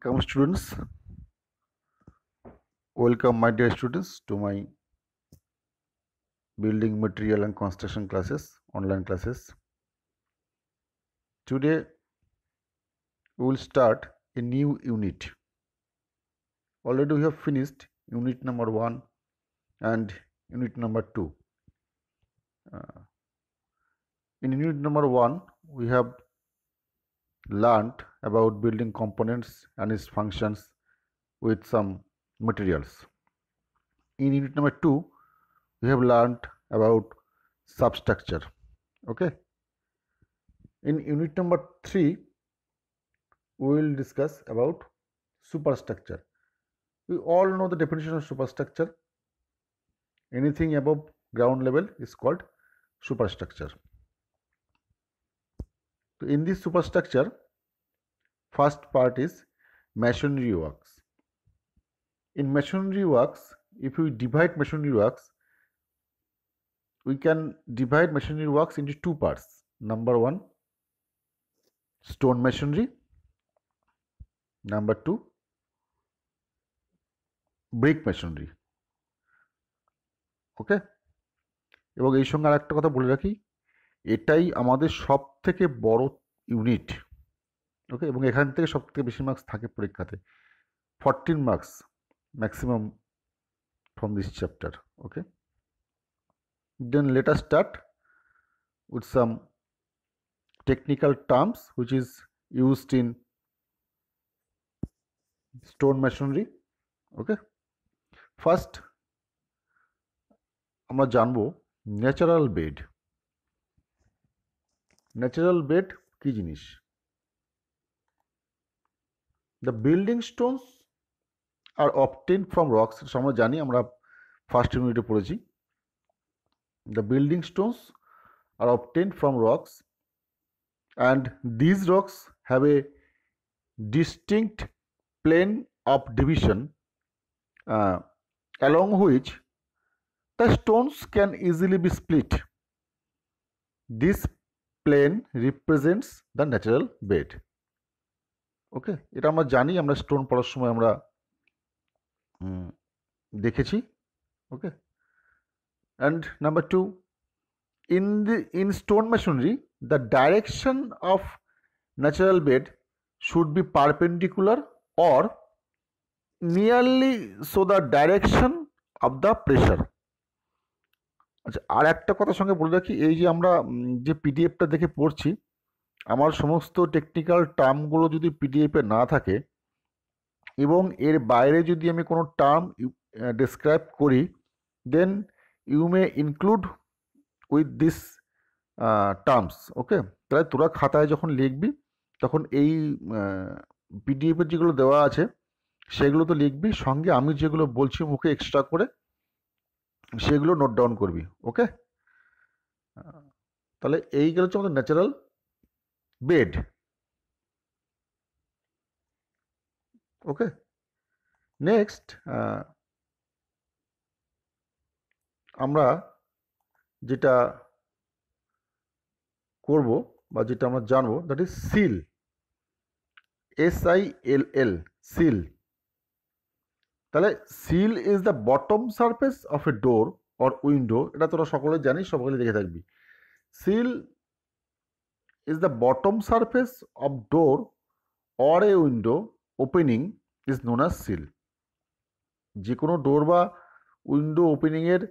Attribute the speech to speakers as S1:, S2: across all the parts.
S1: Welcome students. Welcome my dear students to my building material and construction classes, online classes. Today we will start a new unit. Already we have finished unit number 1 and unit number 2. Uh, in unit number 1 we have learned about building components and its functions with some materials. In unit number 2, we have learned about substructure. Okay. In unit number 3, we will discuss about superstructure. We all know the definition of superstructure. Anything above ground level is called superstructure. तो in this superstructure first part is masonry works in masonry works if you divide masonry works we can divide masonry works in two parts number one stone masonry number two brick masonry okay এবং এই সঙ্গে আর একটা কথা এটাই আমাদের সব থেকে বড় ইউনিট ওকে এবং এখান থেকে সব থেকে বেশি মার্কস থাকে পরীক্ষাতে fourteen marks maximum from this chapter okay then later start with some technical terms which is used in stone masonry okay first আমরা জানবো ন্যাচারাল বেড ন্যাচারাল বেড কি জিনিস the building stones are obtain from rocks আমরা জানি আমরা first ইউনিটে পড়েছি the building stones are obtain from rocks and these rocks have a distinct plane of division along which the stones can easily be split. This plane represents the natural bed okay এটা আমরা জানি আমরা stone পড়ার সময় আমরা দেখেছি okay and number two in the in stone masonry the direction of natural bed should be perpendicular or nearly so the direction of the pressure আচ্ছা আর একটা কথা সঙ্গে বলে রাখি এই যে আমরা যে পিডিএফটা দেখে পড়ছি আমার সমস্ত টেকনিক্যাল টার্মগুলো যদি পিডিএফে না থাকে এবং এর বাইরে যদি আমি কোনো টার্ম ডিসক্রাইব করি then you may include with this terms okay তাহলে তোরা খাতায় যখন লিখবি তখন এই পিডিএফের যেগুলো দেওয়া আছে সেগুলো তো লিখবি সঙ্গে আমি যেগুলো বলছি মুখে এক্সট্রা করে সেগুলো নোট ডাউন করবি ওকে তাহলে এই গেল হচ্ছে আমাদের ন্যাচারাল বেড ওকে নেক্সট আমরা যেটা করব বা যেটা আমরা জানবো that is sill S I L L sill তাহলে sill is the bottom surface of a door or window এটা তোরা সকলে জানিস সকলে দেখে থাকবি sill is the bottom surface of door or a window opening is known as sill যে কোনো ডোর বা উইন্ডো ওপেনিংয়ের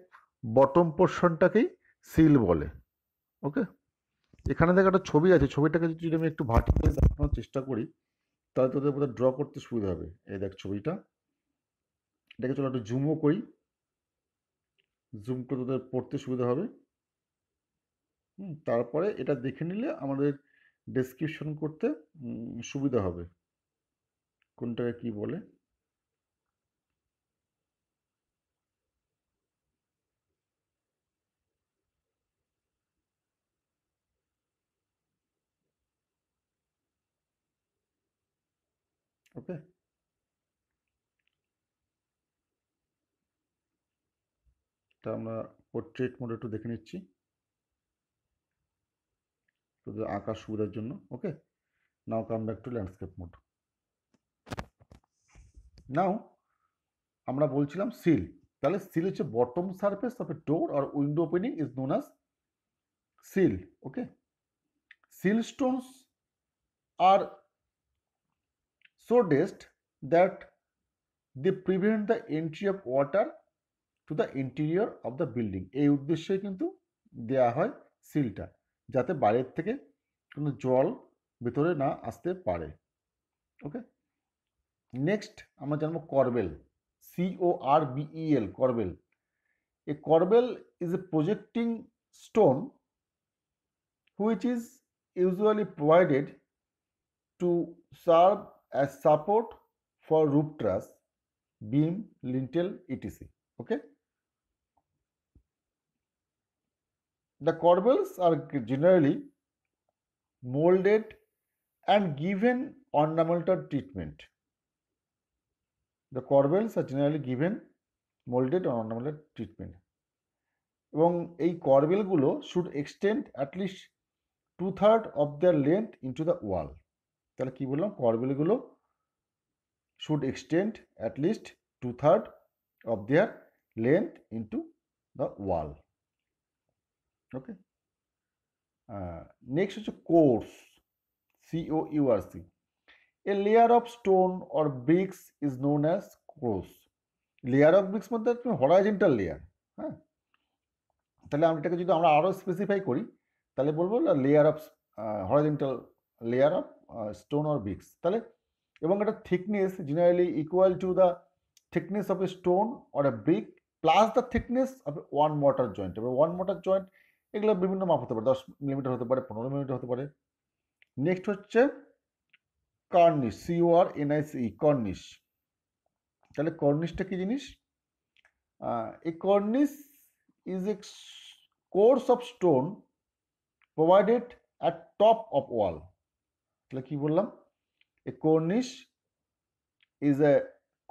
S1: বটম পোর্শনটাকেই সিল বলে ওকে এখানে দেখ একটা ছবি আছে ছবিটাকে যদি আমি একটু ভাটিয়ে দেখানোর চেষ্টা করি তাহলে তোদের বোধহয় ড্র করতে সুবিধা হবে এই দেখ ছবিটা এটাকে চলো একটু জুমও করি জুম করে তোদের পড়তে সুবিধা হবে তারপরে এটা দেখে নিলে আমাদের ডেসক্রিপশন করতে সুবিধা হবে কোনটাকে কি বলে ওকে এটা আমরা পোর্ট্রেট মোড একটু দেখে নিচ্ছি শুধু আঁকার সুবিধার জন্য okay now come back to landscape mode now আমরা বলছিলাম সিল তাহলে সিল হচ্ছে bottom surface of a door or window opening is known as sill okay sill stones are so dressed that they prevent the entry of water to the interior of the building এই উদ্দেশ্যে কিন্তু দেয়া হয় সিলটা যাতে বাইরের থেকে কোনো জল ভেতরে না আসতে পারে ওকে নেক্সট আমরা জানবো corbel C O R B L corbel a corbel is a projecting stone which is usually provided to serve as support for roof truss beam lintel etc okay The corbels are generally molded and given ornamental treatment. The corbels are generally given molded or ornamental treatment. এবং এই করবেলগুলো should extend at least two third of the length into the wall তাহলে কী বললাম করবেলগুলো should extend at least two third of their length into the wall okay next uh, হচ্ছে course C O U R C a layer of stone or bricks is known as course layer of bricks মধ্যে তুমি horizontal layer হ্যাঁ তাহলে আমরা এটাকে যদি আমরা আরও স্পেসিফাই করি তাহলে বলবো layer of horizontal layer of stone or bricks তাহলে এবং এটা thickness generally equal to the thickness of a stone or a brick plus the thickness of one mortar joint এবার ওয়ান মোটার জয়েন্ট এগুলো বিভিন্ন মাপ হতে পারে দশ মিলিমিটার হতে পারে পনেরো মিলিমিটার হতে পারে নেক্সট হচ্ছে কর্নিশ সিওআর এনআইসি কর্নিশ তাহলে কর্নিশটা কী জিনিস a cornice is a course of stone provided at top of wall তাহলে কি বললাম a cornice is a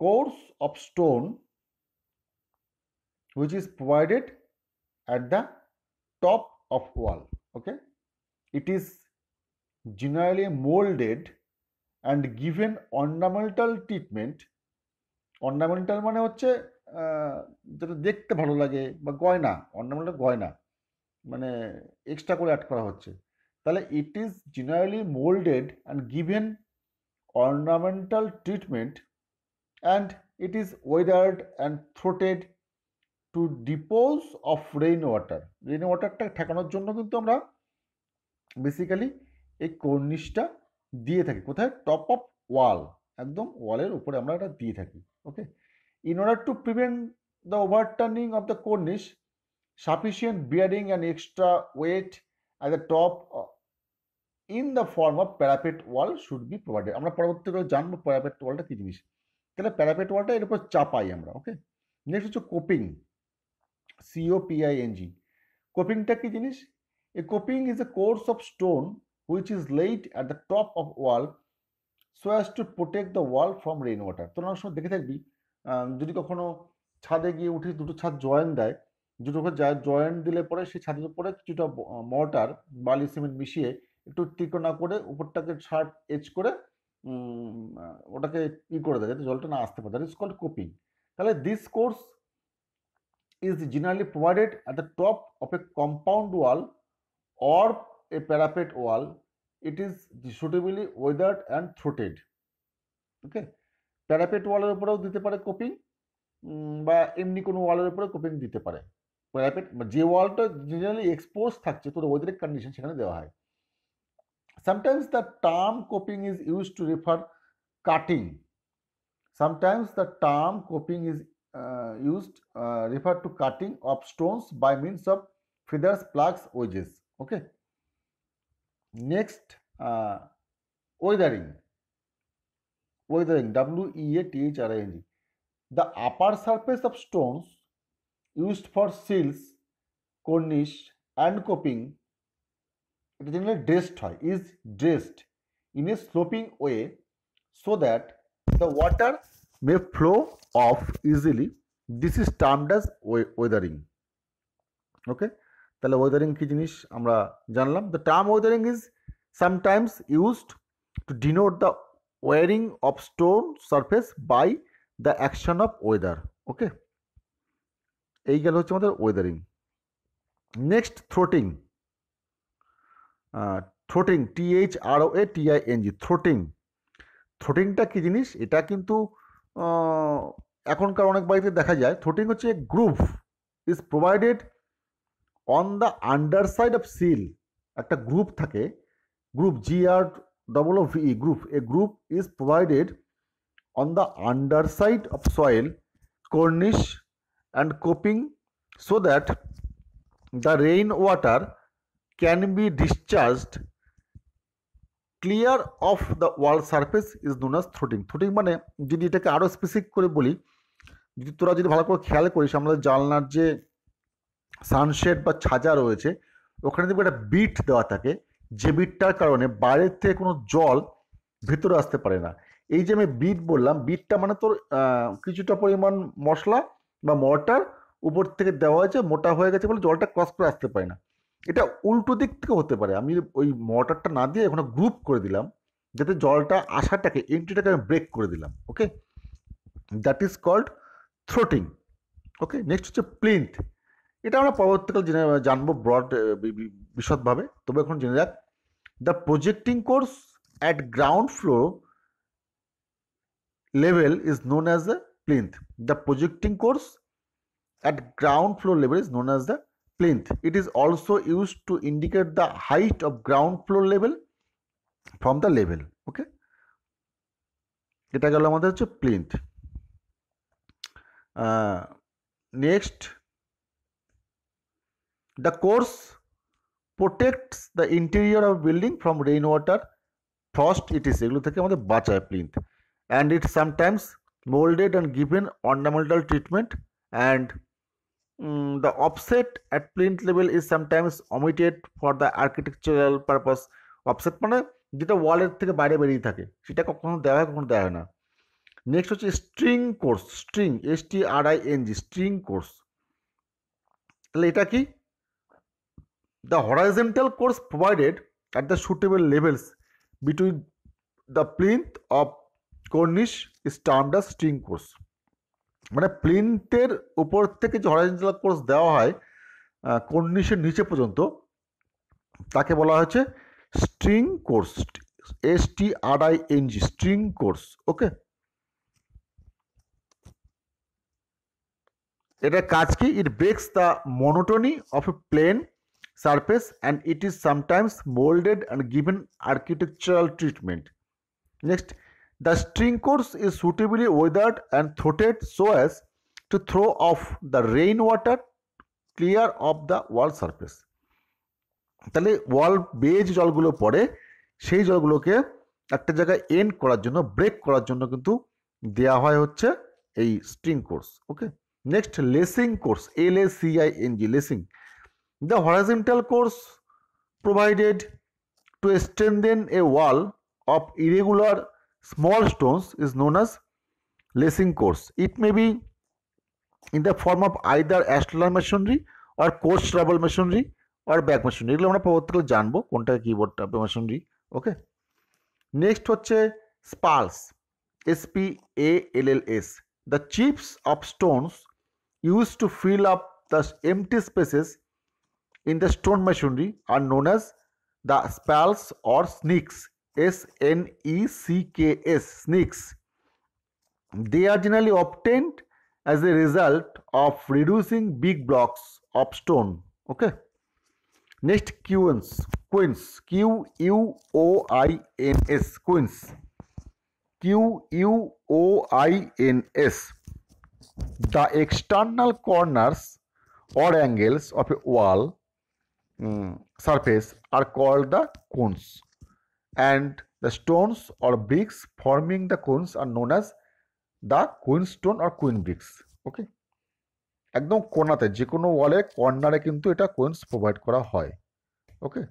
S1: course of stone which is provided at the top of wall okay it is generally molded and given ornamental treatment ornamental মানে হচ্ছে যেটা দেখতে ভালো লাগে বা গয়না অর্নামেন্টাল গয়না মানে এক্সট্রা করে অ্যাড করা হচ্ছে তাহলে it is generally moulded and given ornamental treatment and it is weathered and throated to dispose of rain water rain ওয়াটারটা ঠেকানোর জন্য কিন্তু আমরা বেসিক্যালি এই কর্নিশটা দিয়ে থাকি কোথায় টপ অফ ওয়াল একদম ওয়ালের উপরে আমরা এটা দিয়ে থাকি okay in order to prevent the overturning of the cornice sufficient bearing and extra weight at the top in the form of parapet wall should be provided আমরা পরবর্তীকালে জানবো প্যারাপেট ওয়ালটা কী জিনিস তাহলে প্যারাপেট ওয়ালটা এর উপর চাপাই আমরা ওকে নেক্সট হচ্ছে কোপিং সিওপিআইএনজি কোপিংটা কি জিনিস a coping is a course of stone which is laid at the top of wall so as to protect the wall from rain water তোর অনেক সময় দেখে থাকবি যদি কখনো ছাদে গিয়ে উঠে দুটো ছাদ জয়েন দেয় দুটো জয়েন্ট দিলে পরে সেই ছাদের উপরে কিছুটা মর্টার বালি সিমেন্ট মিশিয়ে একটু টিকোনা করে উপরটাকে শার্প এজ করে ওটাকে ই করে দেয় যাতে জলটা না আসতে পারে দ্যাট ইজ কল্ড কোপিং তাহলে this course is generally provided at the top of a compound wall or a parapet wall. It is suitably weathered and throated. Okay parapet ওয়ালের উপরেও দিতে পারে কোপিং বা এমনি কোনো ওয়ালের উপরে কোপিং দিতে পারে প্যারাপেট যে ওয়ালটা জেনারেলি এক্সপোজ থাকছে তোর ওয়েদারিক কন্ডিশন সেখানে দেওয়া হয় sometimes the term coping is used to refer cutting sometimes the term coping is Uh, used uh, refer to cutting of stones by means of feathers, plugs, wedges. Okay. Next, uh, weathering. Weathering, W E A T H R I N G. The upper surface of stones used for seals, cornice, and coping it generally dressed is dressed in a sloping way so that the water may flow off easily. This is termed as weathering okay তাহলে weathering কী জিনিস আমরা জানলাম the term weathering is sometimes used to denote the wearing of stone surface by the action of weather okay এই গেল হচ্ছে আমাদের weathering next throating throating T H R O A T I N G throating থ্রোটিংটা কী জিনিস এটা কিন্তু এখনকার অনেক বাড়িতে দেখা যায় থ্রোটিং হচ্ছে groove is provided on the under side of sill একটা গ্রুপ থাকে groove G R double V E groove a groove is provided on the under side of soil cornice and coping so that the rain water can be discharged clear of the wall surface is known as throating throating মানে যদি এটাকে আরও specific করে বলি যদি তোরা যদি ভালো করে খেয়াল করিস আমাদের জালনার যে সানশেড বা ছাজা রয়েছে ওখানে দেখবি একটা বিট দেওয়া থাকে যে বিটটার কারণে বাইরের থেকে কোনো জল ভেতরে আসতে পারে না এই যে আমি বিট বললাম বিটটা মানে তোর কিছুটা পরিমাণ মশলা বা মর্টার উপর থেকে দেওয়া হয়েছে মোটা হয়ে গেছে বলে জলটা ক্রস করে আসতে পারে না এটা উল্টো দিক থেকে হতে পারে আমি ওই মর্টারটা না দিয়ে ওখানে গ্রুপ করে দিলাম যাতে জলটা আসাটাকে এন্ট্রিটাকে আমি ব্রেক করে দিলাম okay that is called throating okay next হচ্ছে প্লিন্থ এটা আমরা পরবর্তীকাল জেনে জানবো ব্রড বিশদভাবে তবে এখন জেনে যাক the projecting course at ground floor level is known as the plinth the projecting course at ground floor level is known as the plinth. It is also used to indicate the height of ground floor level from the level. Okay. এটা গেল আমাদের হচ্ছে plinth next the course protects the interior of building from rain water frost etc এগুলো থেকে আমাদের বাঁচায় plinth and it sometimes moulded and given ornamental treatment and the offset at plinth level is sometimes omitted for the architectural purpose offset মানে যেটা ওয়ালের থেকে বাইরে বেরিয়ে থাকে সেটা কখনো দেওয়া হয় কখনো দেওয়া হয় না নেক্সট হচ্ছে string course string S T R I N G string course তাহলে এটা কি the horizontal course provided at the suitable levels between the plinth of cornice is string course মানে প্লিন্টের উপর থেকে যে হরাইজেন্টাল কোর্স দেওয়া হয় কর্নিশের নিচে পর্যন্ত তাকে বলা হয়েছে string course S T R I N G string course okay এটা কাজ কি it breaks the monotony of a plain surface and it is sometimes moulded and given architectural treatment next The string course is suitably weathered and throated so as to throw off the rainwater clear of the wall surface. তাহলে ওয়াল বেয়ে যে জলগুলো পড়ে সেই জলগুলোকে একটা জায়গায় and করার জন্য ব্রেক করার জন্য কিন্তু দেয়া হয় হচ্ছে এই string course okay next lacing course L A C I N G lacing the horizontal course provided to strengthen a wall of irregular small stones is known as lacing course. It may be in the form of either astral masonry or coarse rubble masonry or back masonry. এগুলো আমরা পরবর্তীকালে জানবো কোনটা কী বোর্ডটা masonry. Okay next হচ্ছে spalls S P A L L S the chips of stones used to fill up the empty spaces in the stone masonry are known as the spalls or snecks S N E C K S, snakes. They are generally obtained as a result of reducing big blocks of stone. Okay. Next, quins. Quins. Q U O I N S. Quins. Q U O I N S. The external corners or angles of a wall um, surface are called the cones. and the stones or bricks forming the cones are known as the quoin stone or quoin bricks okay একদম কোনাতে যে কোনো ওয়ালে কর্নারে কিন্তু এটা কোয়েন্স provide করা হয় ওকে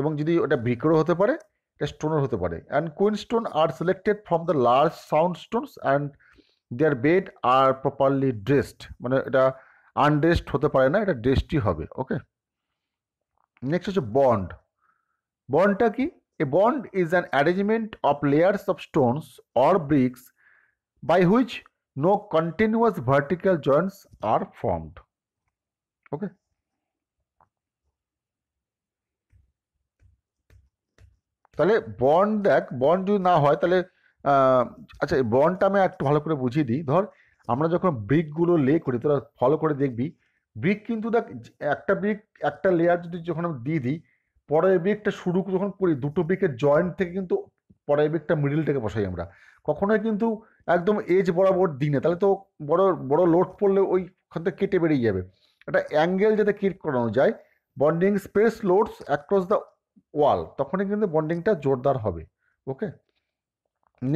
S1: এবং যদি ওটা ব্রিকেরও হতে পারে এটা স্টোনের হতে পারে and quoin stone are selected from the large sound stones and their bed are properly dressed মানে এটা আনড্রেসড হতে পারে না এটা ড্রেসডই হবে ওকে নেক্সট হচ্ছে বন্ড বন্ডটা কি A bond is an arrangement of layers of stones or bricks by which no continuous vertical joints are formed. Okay. তাহলে বন্ড দেখ বন্ড যদি না হয় তাহলে আচ্ছা এই বন্ডটা আমি একটু ভালো করে বুঝিয়ে দিই ধর আমরা যখন ব্রিকগুলো লে করি তোরা ফলো করে দেখবি ব্রিক কিন্তু দেখ একটা ব্রিক একটা লেয়ার যদি যখন আমি দিয়ে দিই পরের ব্রেকটা শুরু যখন করি দুটো ব্রেকের জয়েন্ট থেকে কিন্তু পরের ব্রেকটা মিডিল থেকে বসাই আমরা কখনোই কিন্তু একদম এজ বরাবর দিনে তাহলে তো বড় বড় লোড পড়লে ওইখান থেকে কেটে বেরিয়ে যাবে একটা অ্যাঙ্গেল যাতে কিট করানো যায় bonding space loads across the wall তখনই কিন্তু বন্ডিংটা জোরদার হবে okay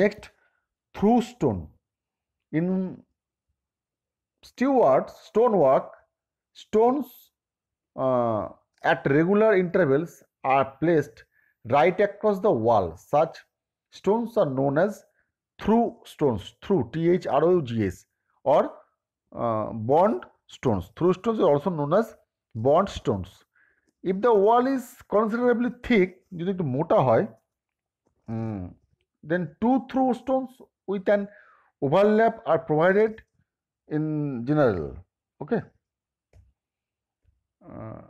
S1: next through stone in steward stone work stones at regular intervals are placed right across the wall. Such stones are known as through stones, through T H R O U G S, or uh, bond stones. Through stones are also known as bond stones. If the wall is considerably thick, you যদি একটু মোটা হয় then two through stones with an overlap are provided in general. Okay. Uh,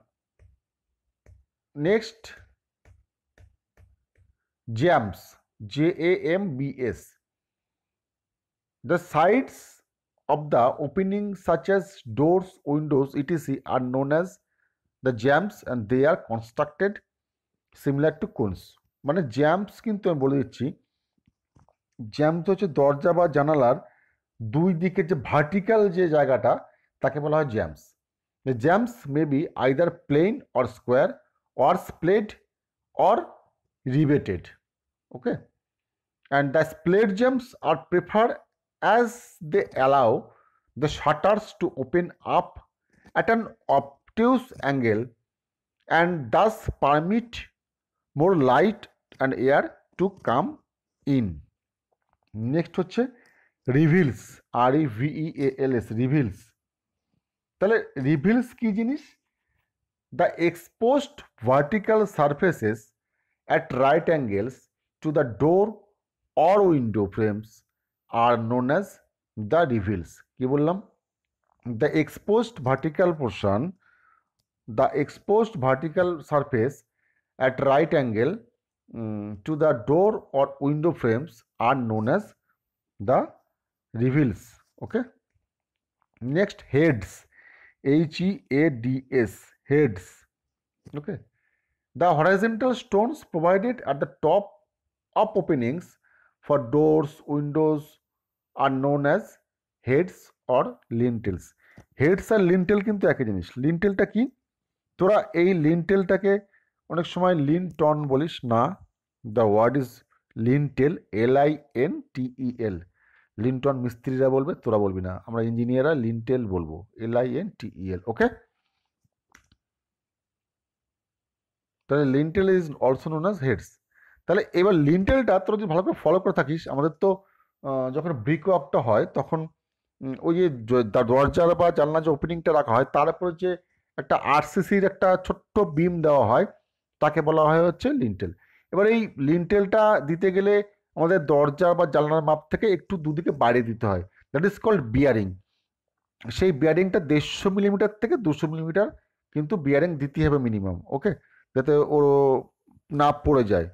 S1: next jambs J A M B S the sides of the opening such as doors windows etc are known as the jambs and they are constructed similar to cones মানে jambs কিন্তু আমি বলে দিচ্ছি jams হচ্ছে দরজা বা জানালার দুই দিকের যে ভার্টিক্যাল যে জায়গাটা তাকে বলা হয় jambs jambs may be either plain or square or splayed or riveted okay and the splayed gems are preferred as they allow the shutters to open up at an obtuse angle and thus permit more light and air to come in Next, হচ্ছে Reveals. reveals. Reveals. V E L S the exposed vertical surfaces at right angles to the door or window frames are known as the reveals কি বললাম the exposed vertical portion the exposed vertical surface at right angle um, to the door or window frames are known as the reveals okay next heads h e a d s heads. Okay. The horizontal stones provided at the top up openings for doors, windows are known as heads or lintels heads or lintel কিন্তু একই জিনিস লিনটেলটা কি তোরা এই লিন্টেলটাকে অনেক সময় লিন বলিস না the word is lintel L I N T E L লিনটন মিস্ত্রিরা বলবে তোরা বলবি না আমরা ইঞ্জিনিয়াররা লিনটেল বলবো এল I N T E L okay তাহলে lintel is also known as heads তাহলে এবার লিন্টেলটা তোরা যদি ভালো করে ফলো করে থাকিস আমাদের তো যখন ব্রিক ওয়াকটা হয় তখন ওই যে দরজার বা জানলা যে ওপেনিংটা রাখা হয় তারপরে যে একটা আরসিসির একটা ছোট্ট বিম দেওয়া হয় তাকে বলা হয় হচ্ছে লিন্টেল এবার এই লিন্টেলটা দিতে গেলে আমাদের দরজা বা জানলার মাপ থেকে একটু দুদিকে বাড়িয়ে দিতে হয় দ্যাট ইজ কল্ড বিয়ারিং সেই বিয়ারিংটা দেড়শো মিলিমিটার থেকে দুশো মিলিমিটার কিন্তু বিয়ারিং দিতে হবে মিনিমাম ওকে যাতে ও না পড়ে যায়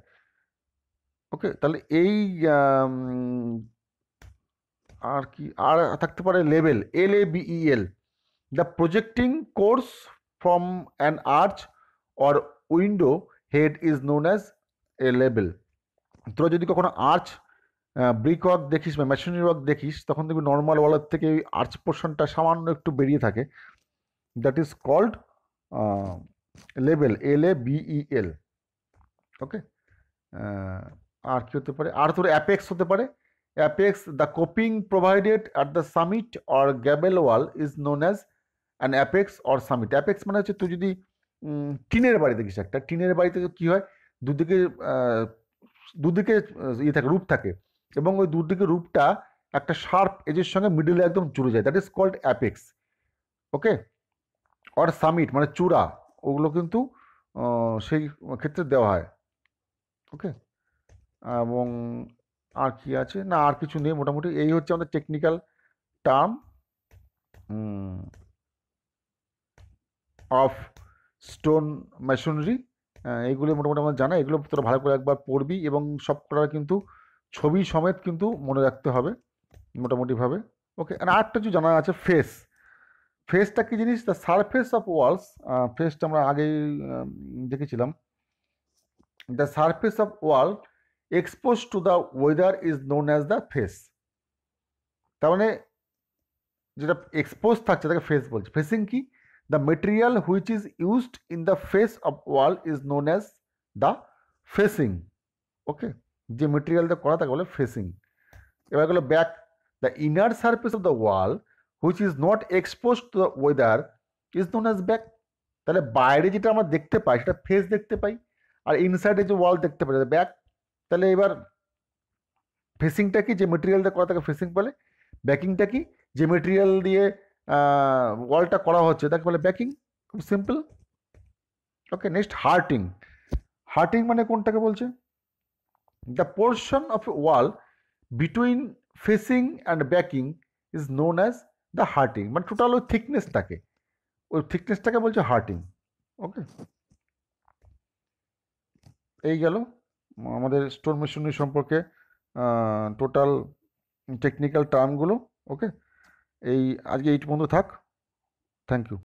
S1: ওকে তাহলে এই আর কি আর থাকতে পারে level L A L the projecting course from an arch or window head is known as a level তোরা যদি কখনো আর্চ ব্রিক ওয়ার্ক দেখিস বা মেশিনারি ওয়ার্ক দেখিস তখন দেখবি নর্মাল ওয়ালের থেকে ওই আর্চ পোর্শনটা সামান্য একটু বেরিয়ে থাকে that is called label L A B E L okay আর কি হতে পারে আর তোর অ্যাপেক্স হতে পারে apex the coping provided at the summit or gable wall is known as an apex or summit apex মানে হচ্ছে তুই যদি টিনের বাড়ি দেখিস একটা টিনের বাড়িতে কি হয় দুদিকে দুদিকে ইয়ে থাকে রূপ থাকে এবং ওই দুদিকে রূপটা একটা শার্প এজের সঙ্গে মিডলে একদম চুরে যায় that is called apex okay or summit মানে চূড়া ওগুলো কিন্তু সেই ক্ষেত্রে দেওয়া হয় ওকে এবং আর কি আছে না আর কিছু নেই মোটামুটি এই হচ্ছে আমাদের technical term of stone masonry এইগুলো মোটামুটি আমার জানা এগুলো তোরা ভালো করে একবার পড়বি এবং সব করার কিন্তু ছবি সমেত কিন্তু মনে রাখতে হবে মোটামুটিভাবে ওকে আর একটা কিছু জানা আছে ফেস ফেসটা কী জিনিস দ্য সারফেস অফ ওয়ালস ফেসটা আমরা আগেই দেখেছিলাম the surface of wall expose to the weather is known as the face তার মানে যেটা এক্সপোজ থাকছে তাকে ফেস বলছে ফেসিং কি the material which is used in the face of wall is known as the facing okay যে material দিয়ে করা তাকে বলে ফেসিং এবার গেলো back the inner surface of the wall which is not expose to the weather is known as back তাহলে বাইরে যেটা আমরা দেখতে পাই সেটা ফেস দেখতে পাই আর ইনসাইডে যে ওয়াল দেখতে পাই ব্যাক তাহলে এবার ফেসিংটা কি যে মেটেরিয়ালটা করা থাকে ফেসিং বলে ব্যাকিংটা কি যে মেটেরিয়াল দিয়ে ওয়ালটা করা হচ্ছে তাকে বলে ব্যাকিং খুব simple okay next hearting hearting মানে কোনটাকে বলছে the portion of wall between facing and backing is known as the hearting মানে টোটাল ওই থিকনেসটাকে ওই থিকনেসটাকে বলছে হার্টিং ওকে এই গেল আমাদের স্টোন মেশিন সম্পর্কে টোটাল টেকনিক্যাল টার্মগুলো ওকে এই আজকে এইট পর্যন্ত থাক থ্যাংক ইউ